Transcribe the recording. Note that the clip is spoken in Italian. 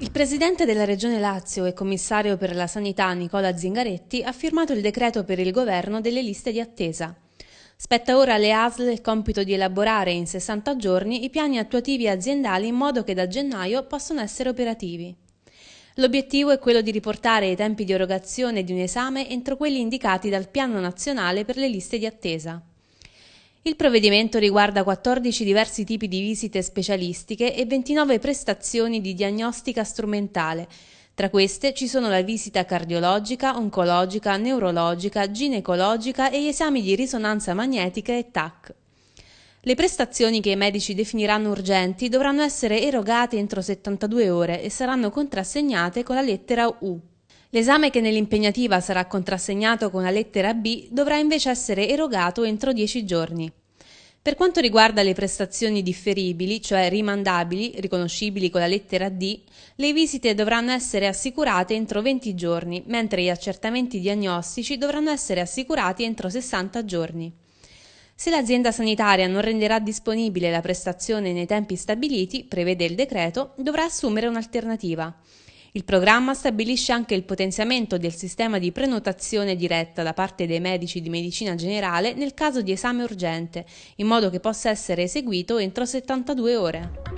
Il presidente della Regione Lazio e commissario per la sanità Nicola Zingaretti ha firmato il decreto per il governo delle liste di attesa. Spetta ora alle ASL il compito di elaborare in 60 giorni i piani attuativi aziendali in modo che da gennaio possano essere operativi. L'obiettivo è quello di riportare i tempi di erogazione di un esame entro quelli indicati dal Piano Nazionale per le liste di attesa. Il provvedimento riguarda 14 diversi tipi di visite specialistiche e 29 prestazioni di diagnostica strumentale. Tra queste ci sono la visita cardiologica, oncologica, neurologica, ginecologica e gli esami di risonanza magnetica e TAC. Le prestazioni che i medici definiranno urgenti dovranno essere erogate entro 72 ore e saranno contrassegnate con la lettera U. L'esame che nell'impegnativa sarà contrassegnato con la lettera B dovrà invece essere erogato entro 10 giorni. Per quanto riguarda le prestazioni differibili, cioè rimandabili, riconoscibili con la lettera D, le visite dovranno essere assicurate entro 20 giorni, mentre gli accertamenti diagnostici dovranno essere assicurati entro 60 giorni. Se l'azienda sanitaria non renderà disponibile la prestazione nei tempi stabiliti, prevede il decreto, dovrà assumere un'alternativa. Il programma stabilisce anche il potenziamento del sistema di prenotazione diretta da parte dei medici di medicina generale nel caso di esame urgente, in modo che possa essere eseguito entro 72 ore.